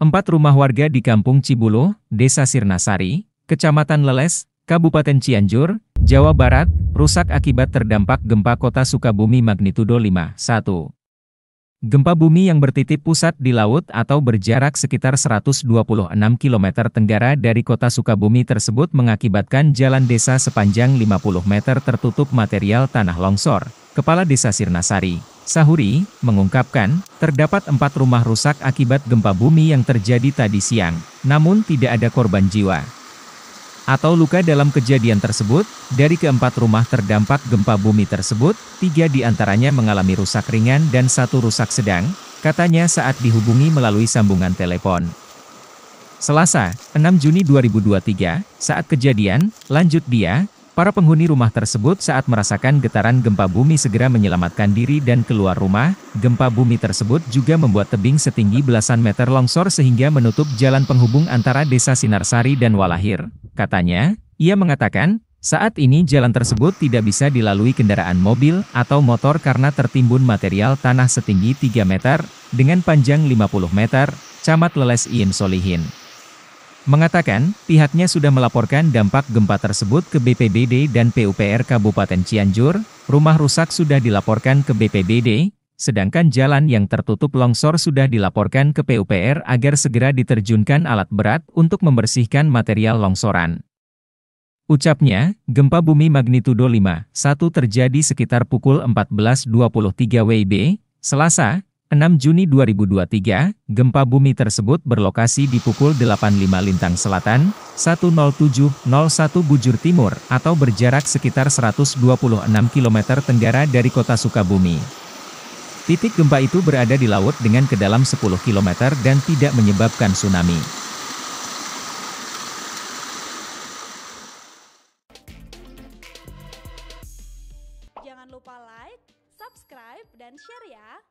Empat rumah warga di Kampung Cibulo, Desa Sirnasari, Kecamatan Leles, Kabupaten Cianjur, Jawa Barat, rusak akibat terdampak gempa kota Sukabumi magnitudo 5.1. Gempa bumi yang bertitik pusat di laut atau berjarak sekitar 126 km tenggara dari kota Sukabumi tersebut mengakibatkan jalan desa sepanjang 50 meter tertutup material tanah longsor, Kepala Desa Sirnasari, Sahuri mengungkapkan, terdapat empat rumah rusak akibat gempa bumi yang terjadi tadi siang, namun tidak ada korban jiwa. Atau luka dalam kejadian tersebut, dari keempat rumah terdampak gempa bumi tersebut, tiga di antaranya mengalami rusak ringan dan satu rusak sedang, katanya saat dihubungi melalui sambungan telepon. Selasa, 6 Juni 2023, saat kejadian, lanjut dia, Para penghuni rumah tersebut saat merasakan getaran gempa bumi segera menyelamatkan diri dan keluar rumah. Gempa bumi tersebut juga membuat tebing setinggi belasan meter longsor sehingga menutup jalan penghubung antara desa Sinarsari dan Walahir. Katanya, ia mengatakan, saat ini jalan tersebut tidak bisa dilalui kendaraan mobil atau motor karena tertimbun material tanah setinggi 3 meter, dengan panjang 50 meter, Camat Leles Iin Solihin mengatakan pihaknya sudah melaporkan dampak gempa tersebut ke BPBD dan PUPR Kabupaten Cianjur, rumah rusak sudah dilaporkan ke BPBD, sedangkan jalan yang tertutup longsor sudah dilaporkan ke PUPR agar segera diterjunkan alat berat untuk membersihkan material longsoran. Ucapnya, gempa bumi magnitudo 5.1 terjadi sekitar pukul 14.23 WIB, Selasa, 6 Juni 2023, gempa bumi tersebut berlokasi di pukul 85 lintang selatan, 10701 Bujur Timur atau berjarak sekitar 126 km tenggara dari kota Sukabumi. Titik gempa itu berada di laut dengan kedalam 10 km dan tidak menyebabkan tsunami. Jangan lupa like, subscribe, dan share ya!